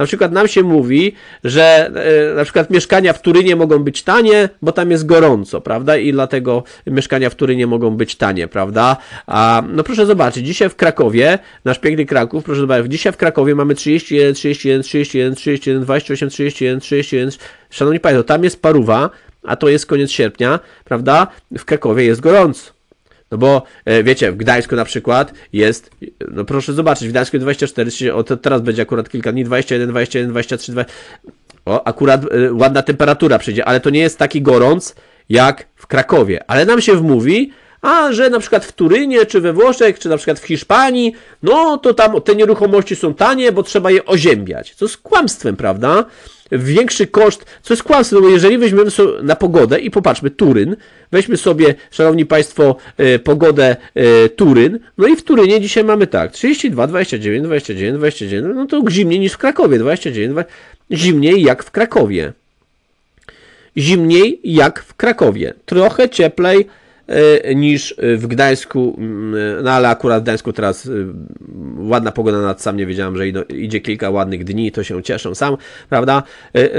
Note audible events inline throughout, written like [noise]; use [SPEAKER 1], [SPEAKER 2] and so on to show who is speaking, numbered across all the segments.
[SPEAKER 1] Na przykład nam się mówi, że e, na przykład mieszkania w Turynie mogą być tanie, bo tam jest gorąco, prawda? I dlatego mieszkania w Turynie mogą być tanie, prawda? A, no proszę zobaczyć, dzisiaj w Krakowie, nasz piękny Kraków, proszę zobaczyć, dzisiaj w Krakowie mamy 31, 31, 31, 31, 28, 31, 31. Szanowni Państwo, tam jest paruwa, a to jest koniec sierpnia, prawda? W Krakowie jest gorąco. No bo e, wiecie, w Gdańsku na przykład jest, no proszę zobaczyć, w Gdańsku 24, o, teraz będzie akurat kilka dni, 21, 21, 23, 20, o, akurat e, ładna temperatura przyjdzie, ale to nie jest taki gorąc jak w Krakowie. Ale nam się wmówi, a że na przykład w Turynie, czy we Włoszech, czy na przykład w Hiszpanii, no to tam te nieruchomości są tanie, bo trzeba je oziębiać. Co z kłamstwem, prawda? większy koszt, co jest kłamstwem, no bo jeżeli weźmiemy sobie na pogodę i popatrzmy, Turyn, weźmy sobie, szanowni państwo, e, pogodę e, Turyn, no i w Turynie dzisiaj mamy tak, 32, 29, 29, 29, no to zimniej niż w Krakowie, 29, 20, zimniej jak w Krakowie. Zimniej jak w Krakowie. Trochę cieplej E, niż e, w Gdańsku, mm, e, no ale akurat w Gdańsku teraz ładna pogoda nad no, sam, nie wiedziałem, że idzie kilka ładnych dni, to się cieszę sam, prawda?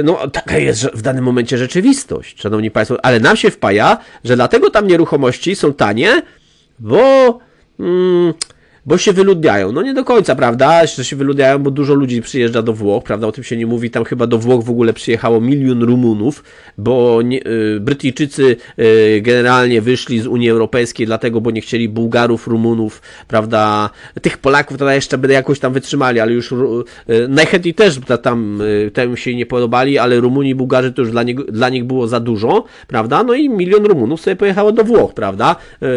[SPEAKER 1] No taka jest w danym momencie rzeczywistość, szanowni państwo, ale nam się wpaja, że dlatego tam nieruchomości są tanie, bo... Mm, bo się wyludniają. No nie do końca, prawda, że się wyludniają, bo dużo ludzi przyjeżdża do Włoch, prawda, o tym się nie mówi, tam chyba do Włoch w ogóle przyjechało milion Rumunów, bo nie, y, Brytyjczycy y, generalnie wyszli z Unii Europejskiej dlatego, bo nie chcieli Bułgarów, Rumunów, prawda, tych Polaków to jeszcze będę jakoś tam wytrzymali, ale już y, najchętniej też tam, y, tam się nie podobali, ale Rumuni, Bułgarzy to już dla, nie, dla nich było za dużo, prawda, no i milion Rumunów sobie pojechało do Włoch, prawda,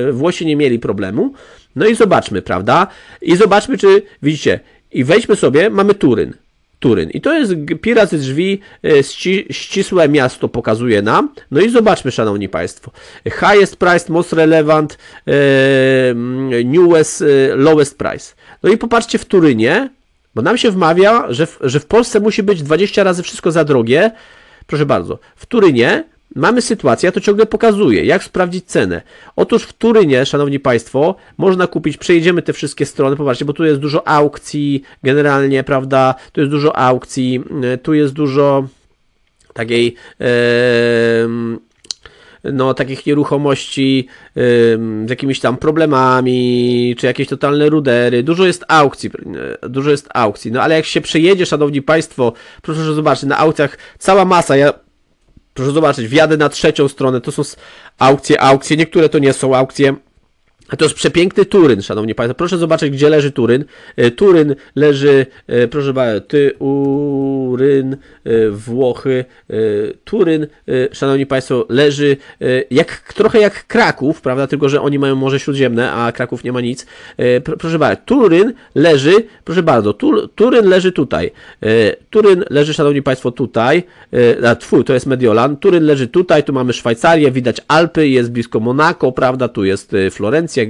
[SPEAKER 1] y, Włosi nie mieli problemu, no i zobaczmy, prawda? I zobaczmy, czy widzicie. I wejdźmy sobie, mamy Turyn. Turyn. I to jest pirat z drzwi, e, ści, ścisłe miasto pokazuje nam. No i zobaczmy, szanowni państwo. Highest price, most relevant, e, mm, newest, e, lowest price. No i popatrzcie w Turynie, bo nam się wmawia, że w, że w Polsce musi być 20 razy wszystko za drogie. Proszę bardzo, w Turynie Mamy sytuację, ja to ciągle pokazuję, jak sprawdzić cenę. Otóż w Turynie, szanowni państwo, można kupić, przejedziemy te wszystkie strony, popatrzcie, bo tu jest dużo aukcji, generalnie, prawda, tu jest dużo aukcji, y, tu jest dużo takiej... no, takich nieruchomości z jakimiś tam problemami, czy jakieś totalne rudery. Dużo jest aukcji, e, dużo jest aukcji. No ale jak się przejedzie, szanowni państwo, proszę zobaczyć, na aukcjach cała masa, ja Proszę zobaczyć, wjadę na trzecią stronę, to są aukcje, aukcje, niektóre to nie są aukcje. A to jest przepiękny Turyn, szanowni państwo. Proszę zobaczyć, gdzie leży Turyn. E, turyn leży, e, proszę bardzo, ty u Turyn, e, Włochy, e, Turyn, e, szanowni państwo, leży jak, trochę jak Kraków, prawda, tylko że oni mają Morze Śródziemne, a Kraków nie ma nic. Proszę bardzo, Turyn leży, proszę bardzo, Turyn leży tutaj. Turyn leży, szanowni państwo, tutaj. Twój, to jest Mediolan. Turyn leży tutaj, tu mamy Szwajcarię, widać Alpy, jest blisko Monako, prawda, tu jest Florencja,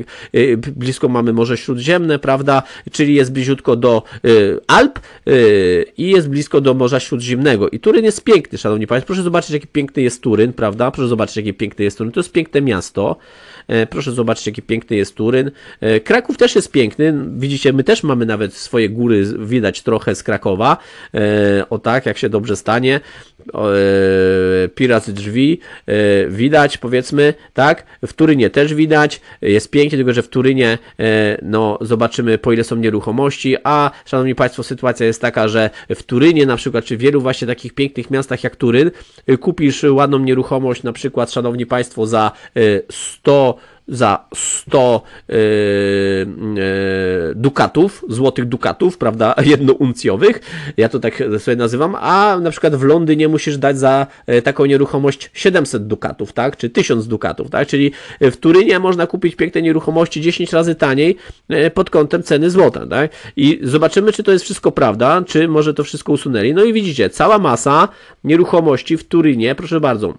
[SPEAKER 1] blisko mamy Morze Śródziemne, prawda, czyli jest bliziutko do Alp i jest blisko do Morza Śródziemnego. I Turyn jest piękny, szanowni państwo. Proszę zobaczyć, jaki piękny jest Turyn, prawda? Proszę zobaczyć, jaki piękny jest Turyn. To jest piękne miasto. E, proszę zobaczyć, jaki piękny jest Turyn. E, Kraków też jest piękny. Widzicie, my też mamy nawet swoje góry, widać trochę z Krakowa. E, o tak, jak się dobrze stanie. E, pirat drzwi e, widać powiedzmy, tak? W Turynie też widać, jest pięknie, tylko że w Turynie e, no zobaczymy po ile są nieruchomości, a szanowni Państwo sytuacja jest taka, że w Turynie na przykład, czy w wielu właśnie takich pięknych miastach jak Turyn, kupisz ładną nieruchomość na przykład, szanowni Państwo za 100 za 100 yy, yy, dukatów, złotych dukatów, prawda, [laughs] jednouncjowych, ja to tak sobie nazywam, a na przykład w Londynie musisz dać za y, taką nieruchomość 700 dukatów, tak, czy 1000 dukatów, tak, czyli w Turynie można kupić piękne nieruchomości 10 razy taniej y, pod kątem ceny złota, tak, i zobaczymy, czy to jest wszystko prawda, czy może to wszystko usunęli, no i widzicie, cała masa nieruchomości w Turynie, proszę bardzo,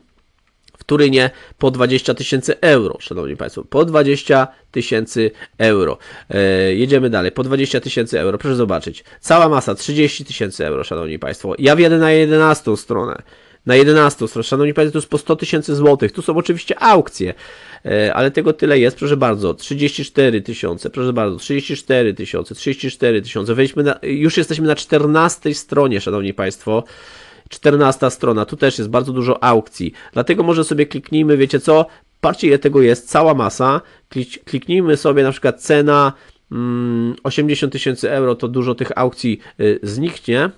[SPEAKER 1] który nie po 20 tysięcy euro, szanowni państwo, po 20 tysięcy euro. E, jedziemy dalej, po 20 tysięcy euro, proszę zobaczyć. Cała masa 30 tysięcy euro, szanowni państwo. Ja wjadę na 11 stronę na 11 stronę, Szanowni Państwo, to jest po 100 tysięcy złotych. Tu są oczywiście aukcje, e, ale tego tyle jest, proszę bardzo. 34 tysiące, proszę bardzo, 34 tysiące, 34 tysiące. Wejdźmy na, już jesteśmy na 14 stronie, Szanowni Państwo. 14 strona, tu też jest bardzo dużo aukcji, dlatego może sobie kliknijmy, wiecie co, patrzcie tego jest, cała masa, kliknijmy sobie na przykład cena 80 mm, tysięcy euro, to dużo tych aukcji y, zniknie,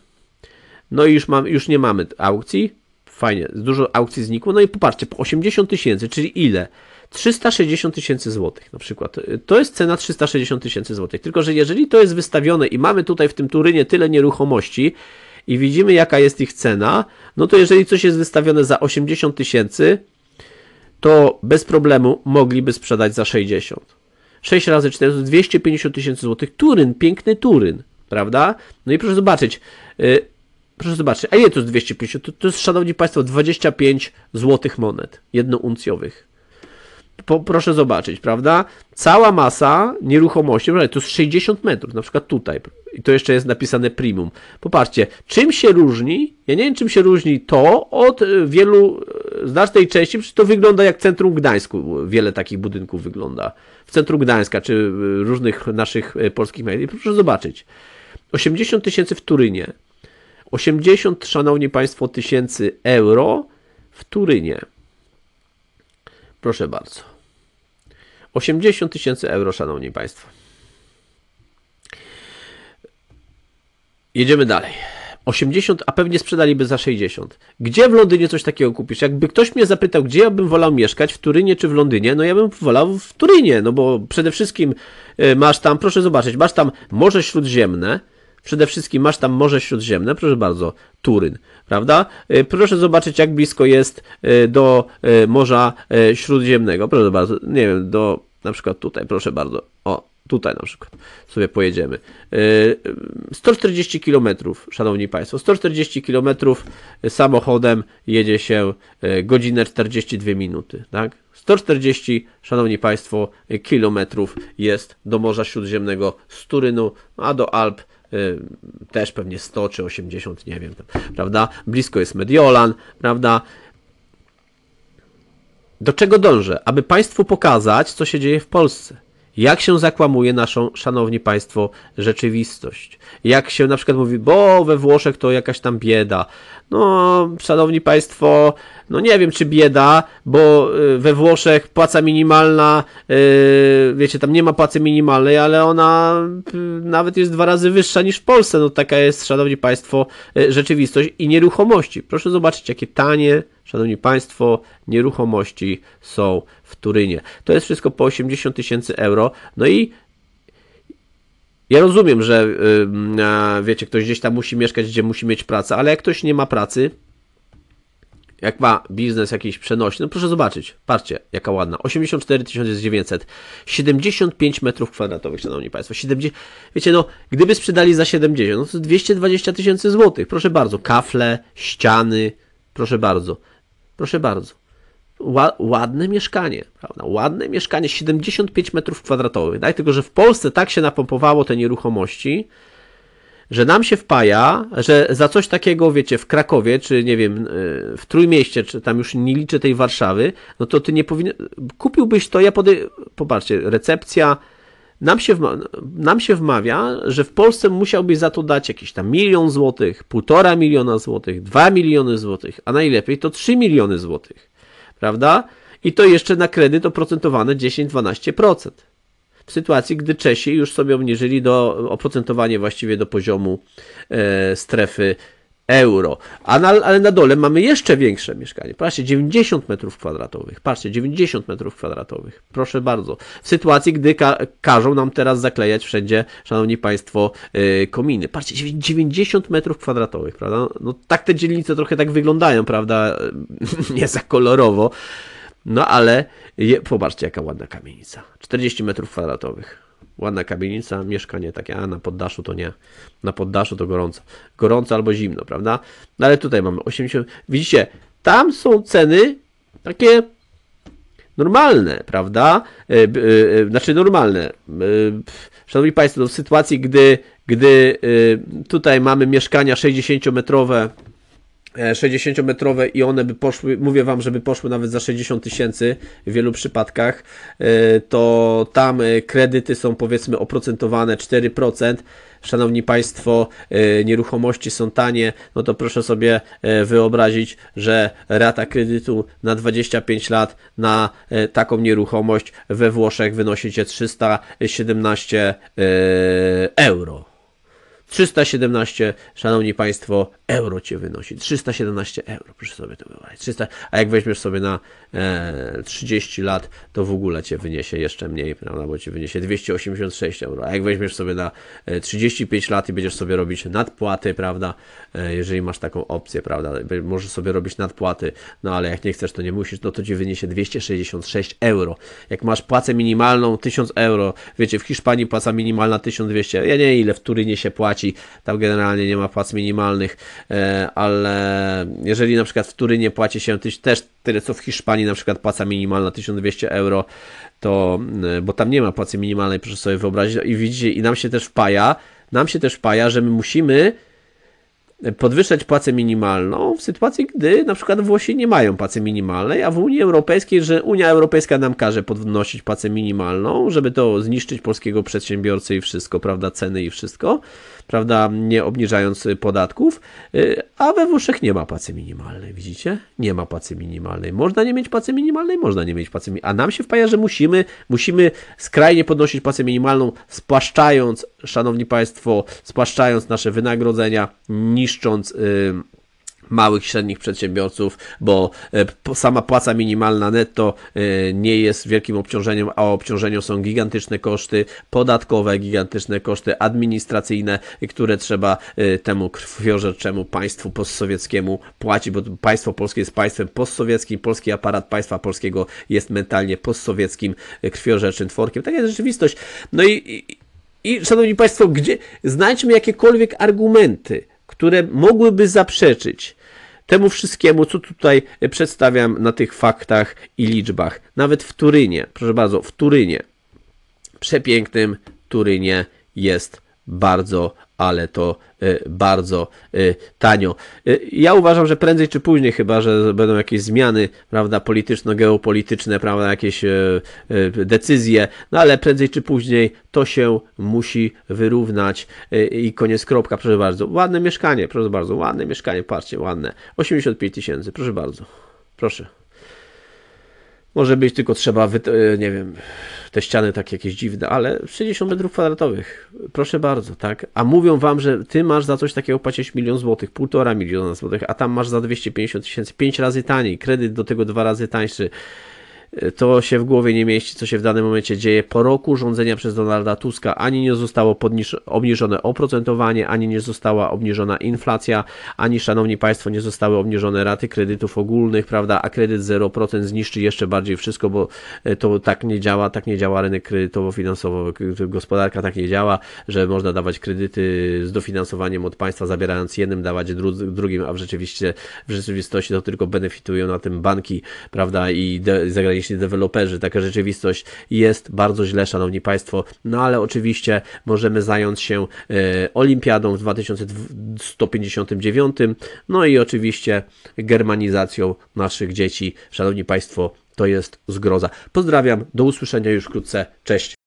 [SPEAKER 1] no i już, mam, już nie mamy aukcji, fajnie, dużo aukcji znikło, no i popatrzcie, po 80 tysięcy, czyli ile? 360 tysięcy złotych na przykład. Y, to jest cena 360 tysięcy złotych. Tylko, że jeżeli to jest wystawione i mamy tutaj w tym Turynie tyle nieruchomości, i widzimy jaka jest ich cena, no to jeżeli coś jest wystawione za 80 tysięcy, to bez problemu mogliby sprzedać za 60. 6 razy 4 to 250 tysięcy złotych. Turyn, piękny Turyn, prawda? No i proszę zobaczyć, yy, proszę zobaczyć, a ile to jest 250? To, to jest, szanowni Państwo, 25 złotych monet, jednouncjowych po, proszę zobaczyć, prawda? Cała masa nieruchomości, no to jest 60 metrów, na przykład tutaj. I to jeszcze jest napisane primum. Popatrzcie, czym się różni, ja nie wiem czym się różni to od e, wielu e, znacznej części, przecież to wygląda jak centrum Gdańsku, wiele takich budynków wygląda. W centrum Gdańska, czy e, różnych naszych polskich miast. Proszę zobaczyć, 80 tysięcy w Turynie, 80, szanowni państwo, tysięcy euro w Turynie. Proszę bardzo. 80 tysięcy euro, szanowni państwo. Jedziemy dalej. 80, a pewnie sprzedaliby za 60. Gdzie w Londynie coś takiego kupisz? Jakby ktoś mnie zapytał, gdzie ja bym wolał mieszkać, w Turynie czy w Londynie, no ja bym wolał w Turynie, no bo przede wszystkim e, masz tam, proszę zobaczyć, masz tam Morze Śródziemne, Przede wszystkim masz tam Morze Śródziemne, proszę bardzo, Turyn, prawda? E, proszę zobaczyć, jak blisko jest e, do e, Morza Śródziemnego, proszę bardzo, nie wiem, do na przykład tutaj, proszę bardzo, o, tutaj na przykład sobie pojedziemy. 140 km, szanowni państwo, 140 km samochodem jedzie się godzinę 42 minuty, tak? 140, szanowni państwo, kilometrów jest do Morza Śródziemnego z Turynu, a do Alp Y, też pewnie 100 czy 80, nie wiem, prawda? Blisko jest Mediolan, prawda? Do czego dążę? Aby Państwu pokazać, co się dzieje w Polsce. Jak się zakłamuje naszą, szanowni Państwo, rzeczywistość. Jak się na przykład mówi, bo we Włoszech to jakaś tam bieda, no, szanowni państwo, no nie wiem czy bieda, bo y, we Włoszech płaca minimalna, y, wiecie, tam nie ma płacy minimalnej, ale ona y, nawet jest dwa razy wyższa niż w Polsce. No taka jest, szanowni państwo, rzeczywistość i nieruchomości. Proszę zobaczyć, jakie tanie, szanowni państwo, nieruchomości są w Turynie. To jest wszystko po 80 tysięcy euro. No i ja rozumiem, że wiecie, ktoś gdzieś tam musi mieszkać, gdzie musi mieć pracę, ale jak ktoś nie ma pracy, jak ma biznes jakiś przenośny, no proszę zobaczyć, patrzcie, jaka ładna, 84 900, 75 metrów kwadratowych, szanowni państwo, 70, wiecie, no, gdyby sprzedali za 70, no to 220 tysięcy złotych, proszę bardzo, kafle, ściany, proszę bardzo, proszę bardzo ładne mieszkanie, prawda? Ładne mieszkanie, 75 metrów kwadratowych, tak? Tylko, że w Polsce tak się napompowało te nieruchomości, że nam się wpaja, że za coś takiego, wiecie, w Krakowie, czy nie wiem, e, w Trójmieście, czy tam już nie liczę tej Warszawy, no to ty nie powinien, kupiłbyś to, ja podej, popatrzcie, recepcja, nam się, wma... nam się wmawia, że w Polsce musiałbyś za to dać jakiś tam milion złotych, półtora miliona złotych, dwa miliony złotych, a najlepiej to trzy miliony złotych prawda? I to jeszcze na kredyt oprocentowane 10-12%. W sytuacji, gdy Czesi już sobie obniżyli do oprocentowanie właściwie do poziomu e, strefy euro. A na, ale na dole mamy jeszcze większe mieszkanie. Patrzcie, 90 metrów kwadratowych. Patrzcie, 90 metrów kwadratowych. Proszę bardzo. W sytuacji, gdy ka każą nam teraz zaklejać wszędzie, szanowni państwo, yy, kominy. Patrzcie, 90 metrów kwadratowych, prawda? No, tak te dzielnice trochę tak wyglądają, prawda? [laughs] Nie za kolorowo. No ale je, popatrzcie, jaka ładna kamienica. 40 metrów kwadratowych. Ładna kamienica, mieszkanie takie, a na poddaszu to nie. Na poddaszu to gorąco. Gorąco albo zimno, prawda? No ale tutaj mamy 80. Widzicie, tam są ceny takie normalne, prawda? E, e, e, znaczy normalne. Szanowni Państwo, w sytuacji, gdy, gdy tutaj mamy mieszkania 60-metrowe, 60-metrowe e, i one by poszły, mówię Wam, żeby poszły nawet za 60 tysięcy w wielu przypadkach, e, to tam e, kredyty są powiedzmy oprocentowane 4%. Szanowni Państwo, nieruchomości są tanie, no to proszę sobie wyobrazić, że rata kredytu na 25 lat na taką nieruchomość we Włoszech wynosi 317 euro. 317, szanowni Państwo, euro cię wynosi. 317 euro, proszę sobie to wyobrazić. 300, a jak weźmiesz sobie na e, 30 lat, to w ogóle cię wyniesie jeszcze mniej, prawda? Bo cię wyniesie 286 euro. A jak weźmiesz sobie na 35 e, lat i będziesz sobie robić nadpłaty, prawda? E, jeżeli masz taką opcję, prawda? Możesz sobie robić nadpłaty, no ale jak nie chcesz, to nie musisz, no to ci wyniesie 266 euro. Jak masz płacę minimalną 1000 euro, wiecie, w Hiszpanii płaca minimalna 1200, ja nie ile w Turynie się płaci, tam generalnie nie ma płac minimalnych E, ale jeżeli na przykład w Turynie płaci się też tyle, co w Hiszpanii na przykład płaca minimalna 1200 euro, to, e, bo tam nie ma płacy minimalnej, proszę sobie wyobrazić, no i widzicie, i nam się też wpaja, nam się też wpaja, że my musimy podwyższać płacę minimalną w sytuacji, gdy na przykład Włosi nie mają płacy minimalnej, a w Unii Europejskiej, że Unia Europejska nam każe podnosić płacę minimalną, żeby to zniszczyć polskiego przedsiębiorcy i wszystko, prawda, ceny i wszystko, prawda, nie obniżając podatków, y, a we Włoszech nie ma płacy minimalnej, widzicie? Nie ma płacy minimalnej. Można nie mieć płacy minimalnej, można nie mieć płacy minimalnej, a nam się wpaja, że musimy, musimy skrajnie podnosić płacę minimalną, spłaszczając, szanowni państwo, spłaszczając nasze wynagrodzenia, niż niszcząc y, małych i średnich przedsiębiorców, bo y, sama płaca minimalna netto y, nie jest wielkim obciążeniem, a obciążeniem są gigantyczne koszty podatkowe, gigantyczne koszty administracyjne, które trzeba temu krwiożerczemu państwu postsowieckiemu płacić, bo państwo polskie jest państwem postsowieckim, polski aparat państwa polskiego jest mentalnie postsowieckim krwiożerczym tworkiem. Taka jest rzeczywistość. No i, i, i szanowni państwo, gdzie znajdźmy jakiekolwiek argumenty, które mogłyby zaprzeczyć temu wszystkiemu, co tutaj e, przedstawiam na tych faktach i liczbach. Nawet w Turynie, proszę bardzo, w Turynie, przepięknym Turynie jest bardzo, ale to y, bardzo y, tanio. Y, ja uważam, że prędzej czy później, chyba że będą jakieś zmiany, prawda, polityczno-geopolityczne, prawda, jakieś decyzje, no ale prędzej czy później to się musi wyrównać i koniec kropka, proszę bardzo. Ładne mieszkanie, proszę bardzo, ładne mieszkanie, patrzcie, ładne. 85 tysięcy, proszę bardzo. Proszę. Może być, tylko trzeba, e, nie wiem, te ściany takie jakieś dziwne, ale 60 metrów kwadratowych, proszę bardzo, tak? A mówią wam, że ty masz za coś takiego płacić milion złotych, półtora miliona złotych, a tam masz za 250 tysięcy, 5 razy taniej, kredyt do tego dwa razy tańszy to się w głowie nie mieści, co się w danym momencie dzieje. Po roku rządzenia przez Donalda Tuska ani nie zostało obniżone oprocentowanie, ani nie została obniżona inflacja, ani, szanowni państwo, nie zostały obniżone raty kredytów ogólnych, prawda, a kredyt 0% zniszczy jeszcze bardziej wszystko, bo e, to tak nie działa, tak nie działa rynek kredytowo-finansowy, gospodarka tak nie działa, że można dawać kredyty z dofinansowaniem od państwa, zabierając jednym, dawać dru- drugim, a w, rzeczywiście, w rzeczywistości to tylko benefitują na tym banki, prawda, i zagraniczne jeśli deweloperzy, taka rzeczywistość jest bardzo źle, szanowni państwo. No ale oczywiście możemy zająć się e, olimpiadą w 2159, no i oczywiście germanizacją naszych dzieci. Szanowni państwo, to jest zgroza. Pozdrawiam, do usłyszenia już wkrótce. Cześć.